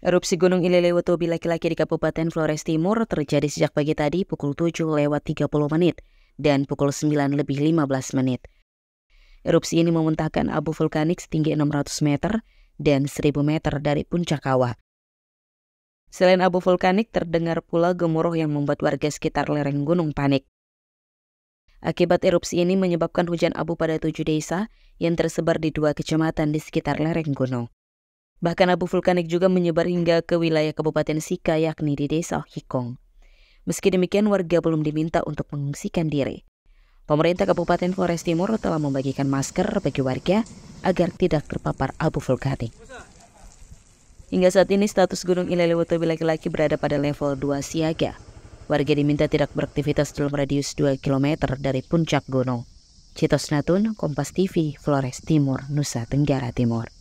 Erupsi Gunung Ilelewotobi laki-laki di Kabupaten Flores Timur terjadi sejak pagi tadi pukul 7 lewat 30 menit dan pukul 9 lebih 15 menit. Erupsi ini memuntahkan abu vulkanik setinggi 600 meter dan 1000 meter dari puncak kawah. Selain abu vulkanik, terdengar pula gemuruh yang membuat warga sekitar lereng gunung panik. Akibat erupsi ini menyebabkan hujan abu pada tujuh desa yang tersebar di dua kecamatan di sekitar lereng gunung. Bahkan abu vulkanik juga menyebar hingga ke wilayah Kabupaten Sika yakni di desa Hikong. Meski demikian warga belum diminta untuk mengungsikan diri. Pemerintah Kabupaten Flores Timur telah membagikan masker bagi warga agar tidak terpapar abu vulkanik. Hingga saat ini status Gunung Ilelewoto bila laki berada pada level 2 siaga. Warga diminta tidak beraktivitas dalam radius 2 km dari puncak gunung. Citos Natun, Kompas TV, Flores Timur, Nusa Tenggara Timur.